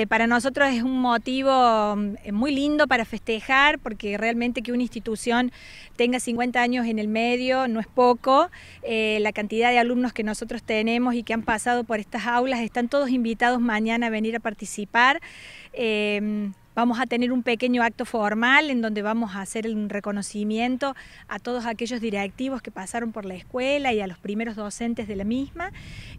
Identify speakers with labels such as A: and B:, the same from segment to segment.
A: Eh, para nosotros es un motivo mm, eh, muy lindo para festejar porque realmente que una institución tenga 50 años en el medio no es poco. Eh, la cantidad de alumnos que nosotros tenemos y que han pasado por estas aulas están todos invitados mañana a venir a participar. Vamos a tener un pequeño acto formal en donde vamos a hacer un reconocimiento a todos aquellos directivos que pasaron por la escuela y a los primeros docentes de la misma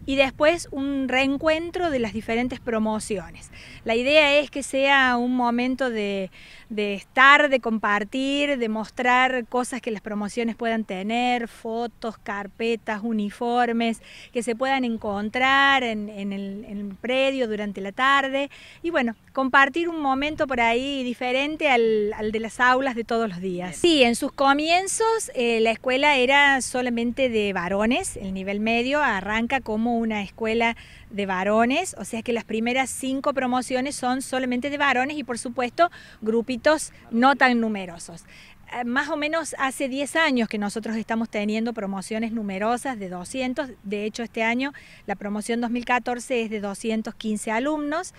A: y después un reencuentro de las diferentes promociones. La idea es que sea un momento de, estar, de compartir, de mostrar cosas que las promociones puedan tener, fotos, carpetas, uniformes, que se puedan encontrar en, el, en el predio durante la tarde y bueno, compartir un momento por ahí diferente al, de las aulas de todos los días. Sí, en sus comienzos eh, la escuela era solamente de varones, el nivel medio arranca como una escuela de varones, o sea que las primeras cinco promociones son solamente de varones y por supuesto grupitos no tan numerosos eh, más o menos hace 10 años que nosotros estamos teniendo promociones numerosas de 200. De hecho, este año la promoción 2014 es de 215 alumnos.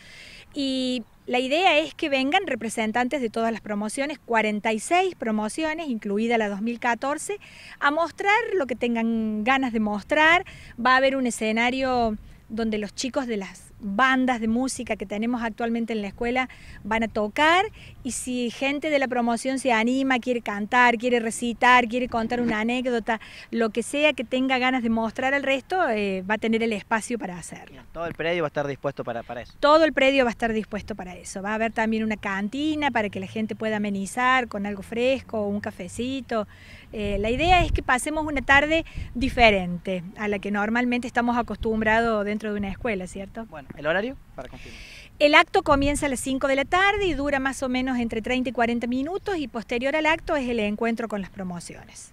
A: Y la idea es que vengan representantes de todas las promociones, 46 promociones, incluida la 2014, a mostrar lo que tengan ganas de mostrar. Va a haber un escenario donde los chicos de las bandas de música que tenemos actualmente en la escuela van a tocar y si gente de la promoción se anima, quiere cantar, quiere recitar, quiere contar una anécdota, lo que sea que tenga ganas de mostrar al resto, eh, va a tener el espacio para hacerlo. Todo el predio va a estar dispuesto para, eso. Todo el predio va a estar dispuesto para eso. Va a haber también una cantina para que la gente pueda amenizar con algo fresco, un cafecito. Eh, la idea es que pasemos una tarde diferente a la que normalmente estamos acostumbrados dentro de una escuela, ¿cierto? Bueno, ¿El horario? El acto comienza a las 5 de la tarde y dura más o menos entre 30 y 40 minutos y posterior al acto es el encuentro con las promociones.